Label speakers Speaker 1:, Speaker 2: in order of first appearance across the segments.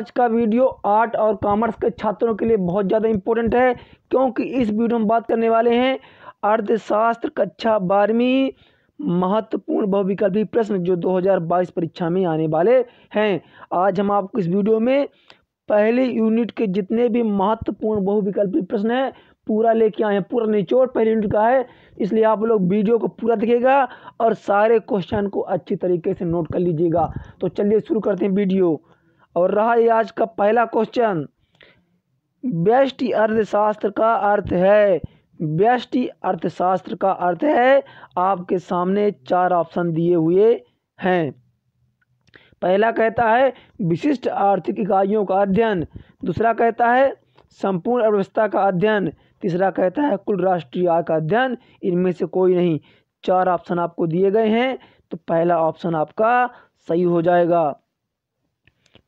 Speaker 1: आज का video art और कॉमर्स के छात्रों के लिए बहुत ज़्यादा इम्पोर्टेंट है क्योंकि इस वीडियो में बात करने वाले हैं अर्थशास्त्र कक्षा बारहवीं महत्वपूर्ण बहुविकल्पी प्रश्न जो 2022 परीक्षा में आने वाले हैं आज हम आपको इस वीडियो में पहले यूनिट के जितने भी महत्वपूर्ण बहुविकल्पी प्रश्न हैं पूरा लेके आए हैं पूरा निचोड़ पहले यूनिट का है इसलिए आप लोग वीडियो को पूरा दिखेगा और सारे क्वेश्चन को अच्छी तरीके से नोट कर लीजिएगा तो चलिए शुरू करते हैं वीडियो और रहा ये आज का पहला क्वेश्चन व्यष्टि अर्थशास्त्र का अर्थ है व्यष्टि अर्थशास्त्र का अर्थ है आपके सामने चार ऑप्शन दिए हुए हैं पहला कहता है विशिष्ट आर्थिक इकाइयों का अध्ययन दूसरा कहता है संपूर्ण अर्थव्यवस्था का अध्ययन तीसरा कहता है कुल राष्ट्रीय आय का अध्ययन इनमें से कोई नहीं चार ऑप्शन आपको दिए गए हैं तो पहला ऑप्शन आपका सही हो जाएगा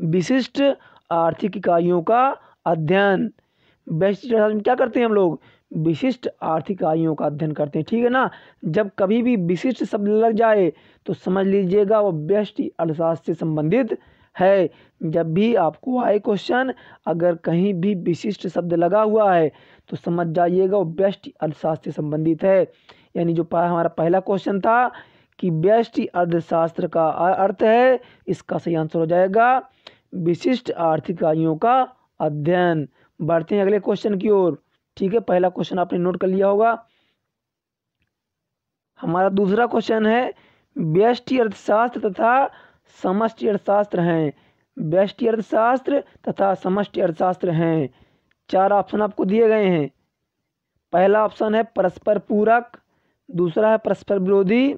Speaker 1: विशिष्ट आर्थिक इकाइयों का अध्ययन विशिष्ट अर्थशास्त्र में क्या करते हैं हम लोग विशिष्ट आर्थिक इकाइयों का अध्ययन करते हैं ठीक है ना जब कभी भी विशिष्ट शब्द लग जाए तो समझ लीजिएगा वो व्यस्ट अर्थशास्त्र से संबंधित है जब भी आपको आए क्वेश्चन अगर कहीं भी विशिष्ट शब्द लगा हुआ है तो समझ जाइएगा वो व्यष्टि अर्थशास्त्र से संबंधित है यानी जो हमारा पहला क्वेश्चन था कि व्यष्टि अर्थशास्त्र का अर्थ है इसका सही आंसर हो जाएगा विशिष्ट आर्थिक इकाइयों का अध्ययन बढ़ते हैं अगले क्वेश्चन की ओर ठीक है पहला क्वेश्चन आपने नोट कर लिया होगा हमारा दूसरा क्वेश्चन है व्यष्टि अर्थशास्त्र तथा समष्टि अर्थशास्त्र हैं व्यष्टि अर्थशास्त्र तथा समष्टि अर्थशास्त्र हैं चार ऑप्शन आपको दिए गए हैं पहला ऑप्शन है परस्पर पूरक दूसरा है परस्पर विरोधी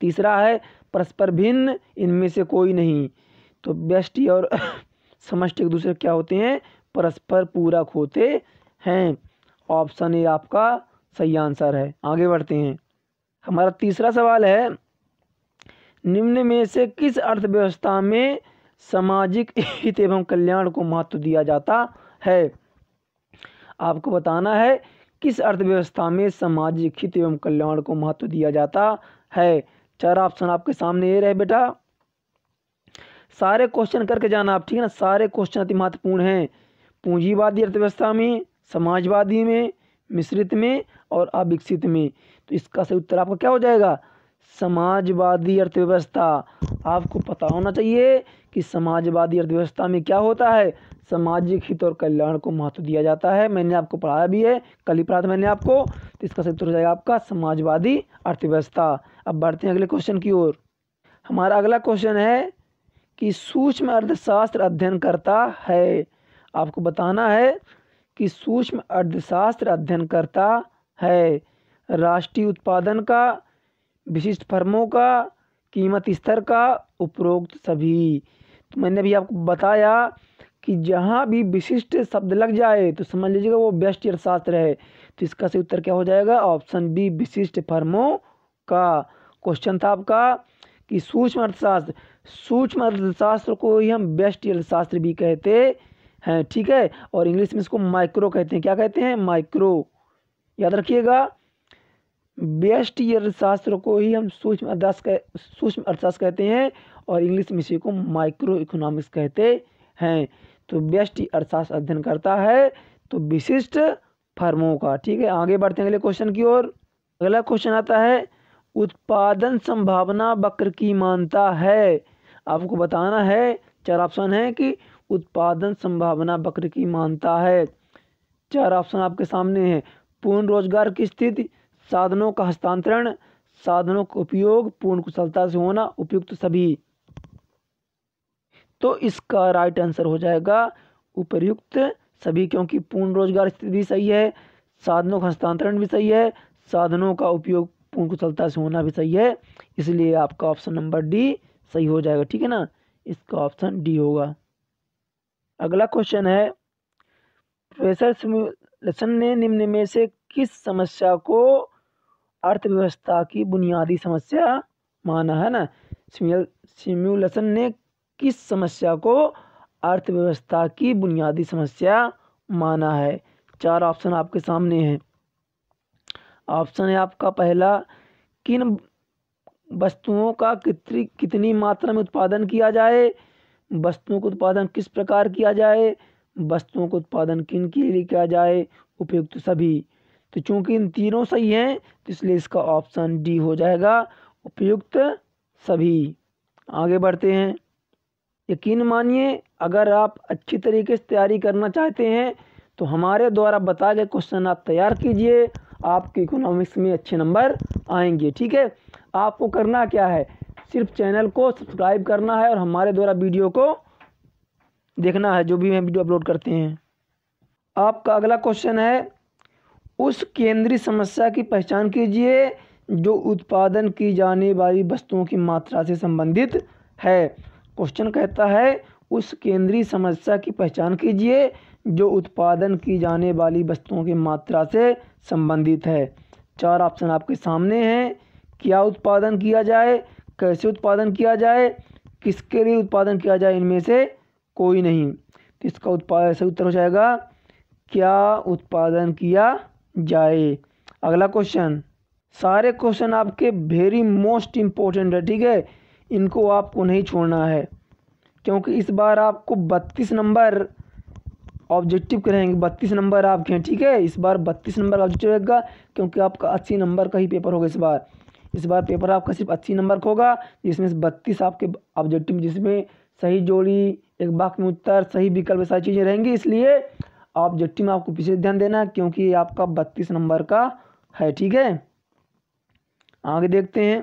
Speaker 1: तीसरा है परस्पर भिन्न इनमें से कोई नहीं तो व्यष्टि और समष्टि एक दूसरे क्या होते हैं परस्पर पूरक होते हैं ऑप्शन ए आपका सही आंसर है आगे बढ़ते हैं हमारा तीसरा सवाल है निम्न में से किस अर्थव्यवस्था में सामाजिक हित एवं कल्याण को महत्व दिया जाता है आपको बताना है किस अर्थव्यवस्था में सामाजिक हित एवं कल्याण को महत्व दिया जाता है चार ऑप्शन आपके सामने ये रहे बेटा सारे क्वेश्चन करके जाना आप ठीक है ना सारे क्वेश्चन अति महत्वपूर्ण हैं पूंजीवादी अर्थव्यवस्था में समाजवादी में मिश्रित में और अविकसित में तो इसका सही उत्तर आपका क्या हो जाएगा समाजवादी अर्थव्यवस्था आपको पता होना चाहिए कि समाजवादी अर्थव्यवस्था में क्या होता है सामाजिक हित और कल्याण को महत्व दिया जाता है मैंने आपको पढ़ाया भी है कल ही पढ़ा था मैंने आपको तो इसका सही उत्तर हो जाएगा आपका समाजवादी अर्थव्यवस्था अब बढ़ते हैं अगले क्वेश्चन की ओर हमारा अगला क्वेश्चन है कि सूक्ष्म अर्थशास्त्र अध्ययन करता है आपको बताना है कि सूक्ष्म अर्थशास्त्र अध्ययन करता है राष्ट्रीय उत्पादन का विशिष्ट फर्मों का कीमत स्तर का उपरोक्त सभी तो मैंने अभी आपको बताया कि जहाँ भी विशिष्ट शब्द लग जाए तो समझ लीजिएगा वो बेस्ट अर्थशास्त्र है तो इसका सही उत्तर क्या हो जाएगा ऑप्शन बी विशिष्ट फर्मों का क्वेश्चन था आपका कि सूक्ष्म अर्थशास्त्र सूक्ष्म अर्थशास्त्र को ही हम बेस्ट अर्थशास्त्र भी कहते हैं ठीक है और इंग्लिश में इसको माइक्रो कहते हैं क्या कहते हैं माइक्रो याद रखिएगा बेस्ट अर्थशास्त्र को ही हम सूक्ष्म अर्थशास्त्र सूक्ष्म अर्थशास्त्र कहते हैं और इंग्लिश में इसी को माइक्रो इकोनॉमिक्स कहते हैं तो बेस्ट अर्थशास्त्र अध्ययन करता है तो विशिष्ट फर्मों का ठीक है आगे बढ़ते हैं अगले क्वेश्चन की ओर अगला क्वेश्चन आता है उत्पादन संभावना वक्र की मानता है आपको बताना है चार ऑप्शन है कि उत्पादन संभावना वक्र की मानता है चार ऑप्शन आपके सामने हैं पूर्ण रोजगार की स्थिति साधनों का हस्तांतरण साधनों का उपयोग पूर्ण कुशलता से होना उपयुक्त सभी तो इसका राइट आंसर हो जाएगा उपयुक्त सभी क्योंकि पूर्ण रोजगार स्थिति भी सही है साधनों का हस्तांतरण भी सही है साधनों का उपयोग पूर्ण कुशलता से होना भी सही है इसलिए आपका ऑप्शन नंबर डी सही हो जाएगा ठीक है ना इसका ऑप्शन डी होगा अगला क्वेश्चन है प्रोफेसर सिमुलेशन ने निम्न में से किस समस्या को अर्थव्यवस्था की बुनियादी समस्या माना है ना सिमुल सिमुलेशन ने किस समस्या को अर्थव्यवस्था की बुनियादी समस्या माना है चार ऑप्शन आपके सामने हैं ऑप्शन है आपका पहला किन वस्तुओं का कितनी कितनी मात्रा में उत्पादन किया जाए वस्तुओं का उत्पादन किस प्रकार किया जाए वस्तुओं का उत्पादन किन के लिए किया जाए उपयुक्त सभी तो चूंकि इन तीनों सही हैं तो इसलिए इसका ऑप्शन डी हो जाएगा उपयुक्त सभी आगे बढ़ते हैं यकीन मानिए अगर आप अच्छी तरीके से तैयारी करना चाहते हैं तो हमारे द्वारा बताए गए क्वेश्चन आप तैयार कीजिए आपके इकोनॉमिक्स में अच्छे नंबर आएंगे ठीक है आपको करना क्या है सिर्फ चैनल को सब्सक्राइब करना है और हमारे द्वारा वीडियो को देखना है जो भी हम वीडियो अपलोड करते हैं आपका अगला क्वेश्चन है उस केंद्रीय समस्या की पहचान कीजिए जो उत्पादन की जाने वाली वस्तुओं की मात्रा से संबंधित है क्वेश्चन कहता है उस केंद्रीय समस्या की पहचान कीजिए जो उत्पादन की जाने वाली वस्तुओं की मात्रा से संबंधित है चार ऑप्शन आपके सामने हैं क्या उत्पादन किया जाए कैसे उत्पादन किया जाए किसके लिए उत्पादन किया जाए इनमें से कोई नहीं तो इसका उत्पाद सही उत्तर हो जाएगा क्या उत्पादन किया जाए अगला क्वेश्चन सारे क्वेश्चन आपके वेरी मोस्ट इम्पोर्टेंट है ठीक है इनको आपको नहीं छोड़ना है क्योंकि इस बार आपको बत्तीस नंबर ऑब्जेक्टिव के रहेंगे बत्तीस नंबर आपके हैं ठीक है इस बार बत्तीस नंबर ऑब्जेक्टिव रहेगा क्योंकि आपका अस्सी नंबर का ही पेपर होगा इस बार इस बार पेपर आपका सिर्फ अस्सी नंबर का होगा जिसमें बत्तीस आपके ऑब्जेक्टिव जिसमें सही जोड़ी एक बाक में उत्तर सही विकल्प सारी चीज़ें रहेंगी इसलिए ऑब्जेक्टिव में आपको पीछे ध्यान देना क्योंकि आपका बत्तीस नंबर का है ठीक है आगे देखते हैं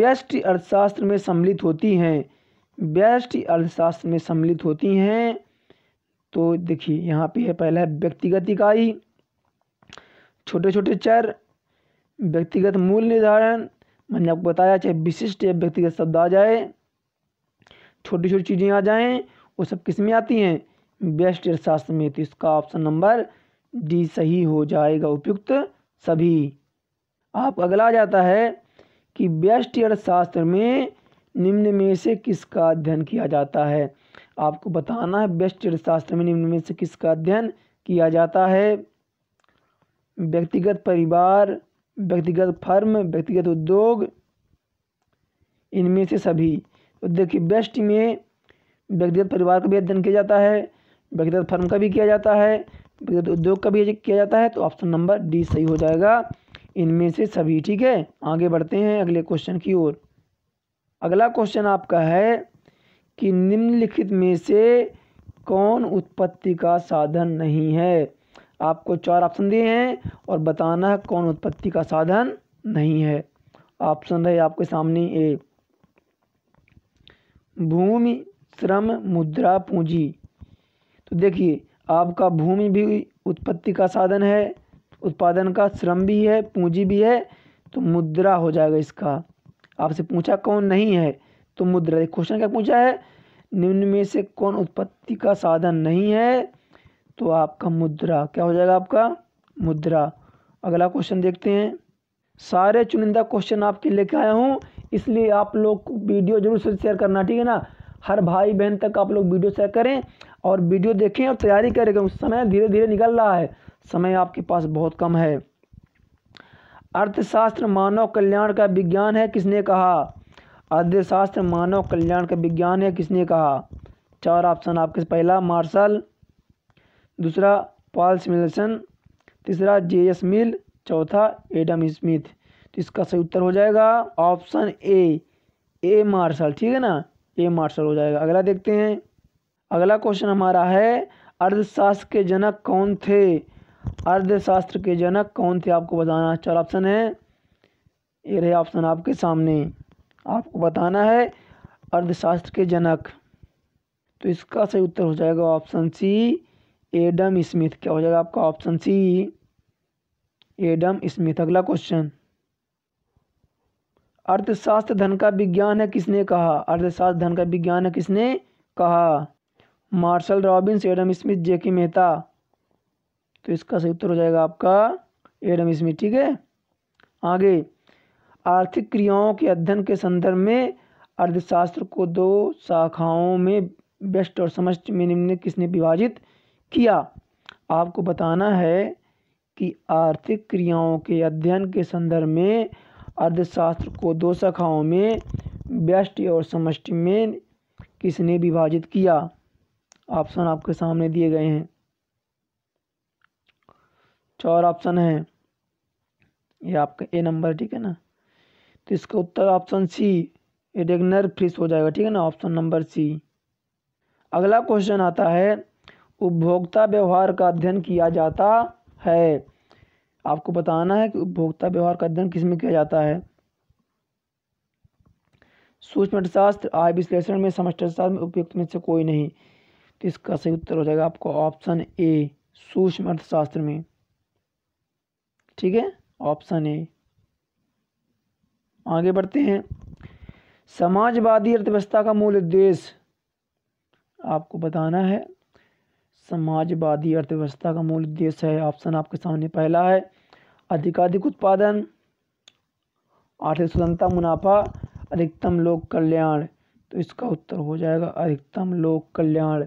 Speaker 1: व्यष्टि अर्थशास्त्र में सम्मिलित होती हैं व्यष्टि अर्थशास्त्र में सम्मिलित होती हैं तो देखिए यहाँ पे है पहला व्यक्तिगत इकाई छोटे छोटे चर व्यक्तिगत मूल निर्धारण मैंने आपको बताया चाहे विशिष्ट या व्यक्तिगत शब्द आ जाए छोटी छोटी चीज़ें आ जाएं वो सब किस में आती हैं बेस्ट अर्थशास्त्र में तो इसका ऑप्शन नंबर डी सही हो जाएगा उपयुक्त सभी आप अगला जाता है कि बेस्ट अर्थशास्त्र में निम्न में से किसका अध्ययन किया जाता है आपको बताना है बेस्ट शास्त्र में निम्न में से किसका अध्ययन किया जाता है व्यक्तिगत परिवार व्यक्तिगत फर्म व्यक्तिगत उद्योग इनमें से सभी तो देखिए बेस्ट में व्यक्तिगत परिवार का भी अध्ययन किया जाता है व्यक्तिगत फर्म का भी किया जाता है व्यक्तिगत उद्योग का भी किया जाता है तो ऑप्शन नंबर डी सही हो जाएगा इनमें से सभी ठीक है आगे बढ़ते हैं अगले क्वेश्चन की ओर अगला क्वेश्चन आपका है कि निम्नलिखित में से कौन उत्पत्ति का साधन नहीं है आपको चार ऑप्शन दिए हैं और बताना है कौन उत्पत्ति का साधन नहीं है ऑप्शन रहे आपके सामने ए भूमि श्रम मुद्रा पूंजी तो देखिए आपका भूमि भी उत्पत्ति का साधन है उत्पादन का श्रम भी है पूंजी भी है तो मुद्रा हो जाएगा इसका आपसे पूछा कौन नहीं है तो मुद्रा क्वेश्चन क्या पूछा है निम्न में से कौन उत्पत्ति का साधन नहीं है तो आपका मुद्रा क्या हो जाएगा आपका मुद्रा अगला क्वेश्चन देखते हैं सारे चुनिंदा क्वेश्चन आपके लेके आया हूँ इसलिए आप लोग वीडियो जरूर शेयर करना ठीक है ना हर भाई बहन तक आप लोग वीडियो शेयर करें और वीडियो देखें और तैयारी करें क्योंकि समय धीरे धीरे निकल रहा है समय आपके पास बहुत कम है अर्थशास्त्र मानव कल्याण का विज्ञान है किसने कहा अर्धशास्त्र मानव कल्याण का विज्ञान है किसने कहा चार ऑप्शन आपके पहला मार्शल दूसरा पॉल स्मिलसन तीसरा जे एस मिल चौथा एडम स्मिथ तो इसका सही उत्तर हो जाएगा ऑप्शन ए ए मार्शल ठीक है ना ए मार्शल हो जाएगा अगला देखते हैं अगला क्वेश्चन हमारा है अर्धशास्त्र के जनक कौन थे अर्धशास्त्र के जनक कौन थे आपको बताना चार ऑप्शन है ये रहे ऑप्शन आपके सामने आपको बताना है अर्थशास्त्र के जनक तो इसका सही उत्तर हो जाएगा ऑप्शन सी एडम स्मिथ क्या हो जाएगा आपका ऑप्शन सी एडम स्मिथ अगला क्वेश्चन अर्थशास्त्र धन का विज्ञान है किसने कहा अर्थशास्त्र धन का विज्ञान है किसने कहा Marshall Robbins Adam Smith J K Mehta तो इसका सही उत्तर हो जाएगा आपका एडम स्मिथ ठीक है आगे आर्थिक क्रियाओं के अध्ययन के संदर्भ में अर्थशास्त्र को दो शाखाओं में व्यस्ट और समष्टि में निम्न किसने विभाजित किया आपको बताना है कि आर्थिक क्रियाओं के अध्ययन के संदर्भ में अर्थशास्त्र को दो शाखाओं में व्यस्ट और समष्टि में किसने विभाजित किया ऑप्शन आपके सामने दिए गए हैं चार ऑप्शन हैं ये आपका ए नंबर ठीक है ना तो इसका उत्तर ऑप्शन सी रेगनर फ्रिश हो जाएगा ठीक है ना ऑप्शन नंबर सी अगला क्वेश्चन आता है उपभोक्ता व्यवहार का अध्ययन किया जाता है आपको बताना है कि उपभोक्ता व्यवहार का अध्ययन किस में किया जाता है सूक्ष्म अर्थशास्त्र आय विश्लेषण में समस्ट अर्थशास्त्र में उपयुक्त में से कोई नहीं तो इसका सही उत्तर हो जाएगा आपको ऑप्शन ए सूक्ष्म अर्थशास्त्र में ठीक है ऑप्शन ए आगे बढ़ते हैं समाजवादी अर्थव्यवस्था का मूल उद्देश्य आपको बताना है समाजवादी अर्थव्यवस्था का मूल उद्देश्य है ऑप्शन आपके सामने पहला है अधिकाधिक उत्पादन आर्थिक स्वतंत्रता मुनाफा अधिकतम लोक कल्याण तो इसका उत्तर हो जाएगा अधिकतम लोक कल्याण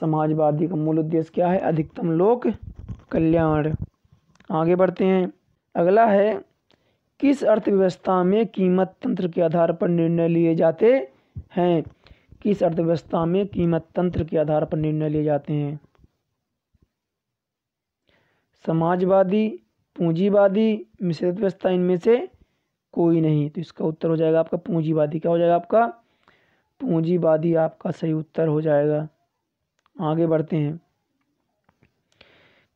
Speaker 1: समाजवादी का मूल उद्देश्य क्या है अधिकतम लोक कल्याण आगे बढ़ते हैं अगला है किस अर्थव्यवस्था में कीमत तंत्र के आधार पर निर्णय लिए जाते हैं किस अर्थव्यवस्था में कीमत तंत्र के आधार पर निर्णय लिए जाते हैं समाजवादी पूंजीवादी मिश्रित व्यवस्था इनमें से कोई नहीं तो इसका उत्तर हो जाएगा आपका पूंजीवादी क्या हो जाएगा आपका पूंजीवादी आपका सही उत्तर हो जाएगा आगे बढ़ते हैं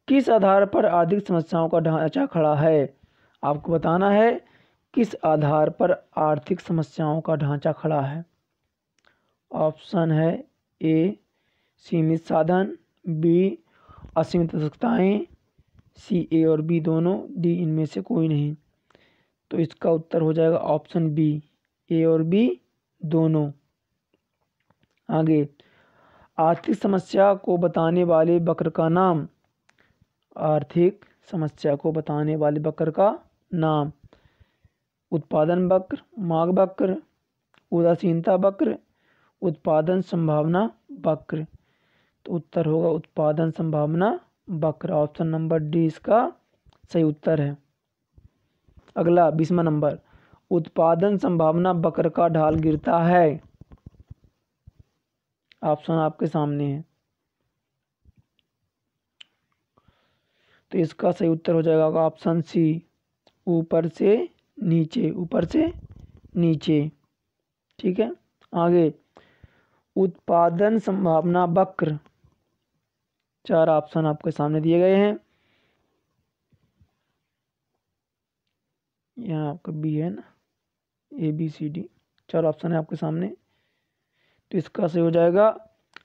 Speaker 1: किस आधार पर आर्थिक समस्याओं का ढांचा खड़ा है आपको बताना है किस आधार पर आर्थिक समस्याओं का ढांचा खड़ा है ऑप्शन है ए सीमित साधन बी असीमित आवश्यकताएँ सी ए और बी दोनों डी इनमें से कोई नहीं तो इसका उत्तर हो जाएगा ऑप्शन बी ए और बी दोनों आगे आर्थिक समस्या को बताने वाले बकर का नाम आर्थिक समस्या को बताने वाले बकर का नाम उत्पादन वक्र माघ वक्र उदासीनता वक्र उत्पादन संभावना वक्र तो उत्तर होगा उत्पादन संभावना वक्र ऑप्शन नंबर डी इसका सही उत्तर है अगला बीसवा नंबर उत्पादन संभावना वक्र का ढाल गिरता है ऑप्शन आपके सामने है तो इसका सही उत्तर हो जाएगा ऑप्शन सी ऊपर से नीचे ऊपर से नीचे ठीक है आगे उत्पादन संभावना वक्र चार ऑप्शन आपके सामने दिए गए हैं यहाँ आपका बी है ना ए बी सी डी चार ऑप्शन है आपके सामने तो इसका सही हो जाएगा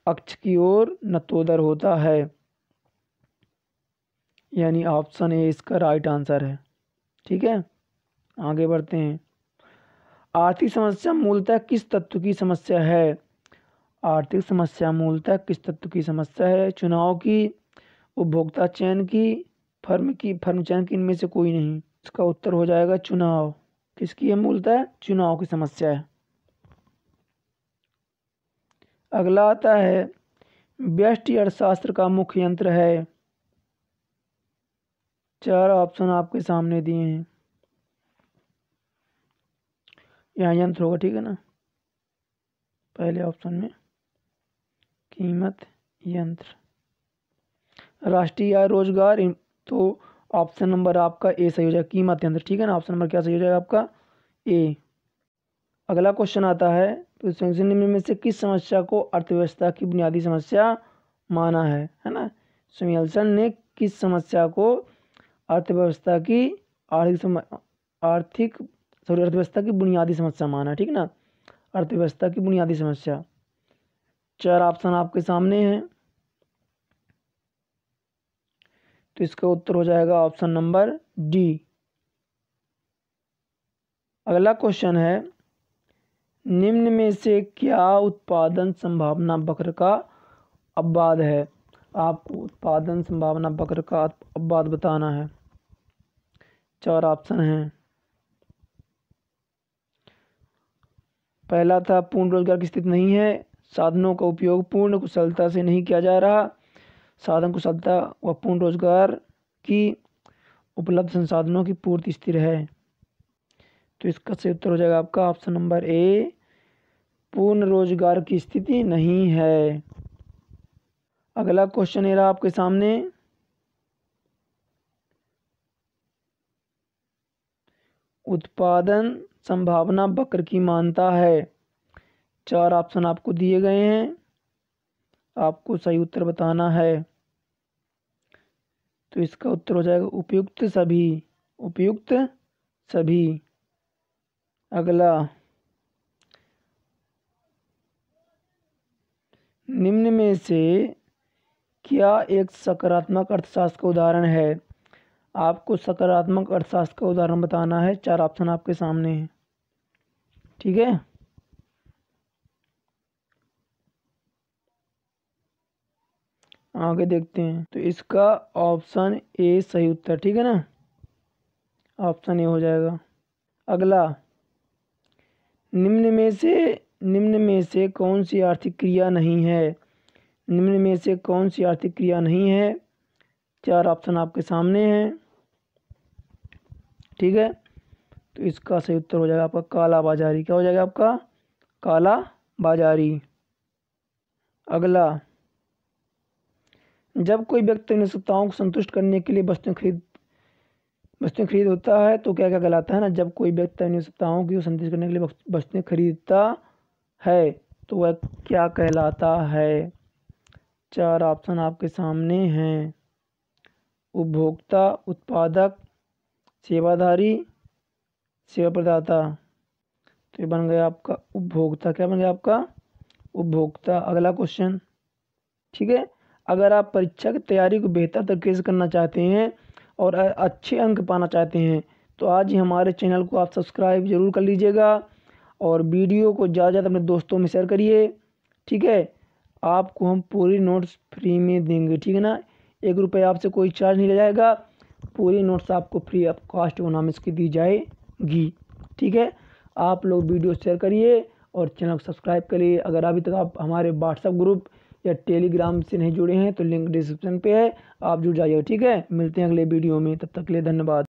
Speaker 1: अक्ष की ओर नतोदर होता है यानी ऑप्शन ए इसका राइट आंसर है ठीक है आगे बढ़ते हैं आर्थिक समस्या मूलतः किस तत्व की समस्या है आर्थिक समस्या मूलतः किस तत्व की समस्या है चुनाव की उपभोक्ता चयन की फर्म की फर्म चयन की इनमें से कोई नहीं इसका उत्तर हो जाएगा चुनाव किसकी है मूलतः चुनाव की समस्या है अगला आता है व्यष्टि अर्थशास्त्र का मुख्य यंत्र है चार ऑप्शन आपके सामने दिए हैं यहाँ यंत्र होगा ठीक है ना पहले ऑप्शन में कीमत यंत्र राष्ट्रीय आय रोजगार तो ऑप्शन नंबर आपका ए सही हो जाएगा कीमत यंत्र ठीक है ना ऑप्शन नंबर क्या सही हो जाएगा आपका ए अगला क्वेश्चन आता है तो निम्न में से किस समस्या को अर्थव्यवस्था की बुनियादी समस्या माना है है ना सुमियलसन ने किस समस्या को अर्थव्यवस्था की आर्थिक आर्थिक सॉरी अर्थव्यवस्था की बुनियादी समस्या माना ठीक ना अर्थव्यवस्था की बुनियादी समस्या चार ऑप्शन आपके सामने हैं तो इसका उत्तर हो जाएगा ऑप्शन नंबर डी अगला क्वेश्चन है निम्न में से क्या उत्पादन संभावना वक्र का अपवाद है आपको उत्पादन संभावना वक्र का अपवाद बताना है चार ऑप्शन हैं पहला था पूर्ण रोजगार की स्थिति नहीं है साधनों का उपयोग पूर्ण कुशलता से नहीं किया जा रहा साधन कुशलता व पूर्ण रोजगार की उपलब्ध संसाधनों की पूर्ति स्थिर है तो इसका से उत्तर हो जाएगा आपका ऑप्शन नंबर ए पूर्ण रोजगार की स्थिति नहीं है अगला क्वेश्चन ये रहा आपके सामने उत्पादन संभावना वक्र की मानता है चार ऑप्शन आपको दिए गए हैं आपको सही उत्तर बताना है तो इसका उत्तर हो जाएगा उपयुक्त सभी उपयुक्त सभी अगला निम्न में से क्या एक सकारात्मक अर्थशास्त्र का उदाहरण है आपको सकारात्मक अर्थशास्त्र का उदाहरण बताना है चार ऑप्शन आपके सामने हैं ठीक है आगे देखते हैं तो इसका ऑप्शन ए सही उत्तर ठीक है ना ऑप्शन ए हो जाएगा अगला निम्न में से निम्न में से कौन सी आर्थिक क्रिया नहीं है निम्न में से कौन सी आर्थिक क्रिया नहीं है चार ऑप्शन आपके सामने हैं ठीक है तो इसका सही उत्तर हो जाएगा आपका काला बाजारी क्या हो जाएगा आपका काला बाजारी अगला जब कोई व्यक्ति सत्ताओं को संतुष्ट करने के लिए वस्तुएं खरीद वस्तुएं खरीद होता है तो क्या क्या कहलाता है ना जब कोई व्यक्ति सत्ताओं की संतुष्ट करने के लिए वस्तुएं खरीदता है तो वह क्या कहलाता है चार ऑप्शन आपके सामने हैं उपभोक्ता उत्पादक सेवाधारी सेवा प्रदाता तो ये बन गया आपका उपभोक्ता क्या बन गया आपका उपभोक्ता अगला क्वेश्चन ठीक है अगर आप परीक्षा की तैयारी को बेहतर तरीके से करना चाहते हैं और अच्छे अंक पाना चाहते हैं तो आज ही हमारे चैनल को आप सब्सक्राइब जरूर कर लीजिएगा और वीडियो को ज़्यादा ज़्यादा अपने दोस्तों में शेयर करिए ठीक है आपको हम पूरी नोट्स फ्री में देंगे ठीक है ना एक रुपये आपसे कोई चार्ज नहीं ले जाएगा पूरी नोट्स आपको फ्री ऑफ कॉस्ट नाम की दी जाएगी ठीक है आप लोग वीडियो शेयर करिए और चैनल को सब्सक्राइब करिए अगर अभी तक आप हमारे व्हाट्सअप ग्रुप या टेलीग्राम से नहीं जुड़े हैं तो लिंक डिस्क्रिप्शन पे है आप जुड़ जाइए ठीक है मिलते हैं अगले वीडियो में तब तक के लिए धन्यवाद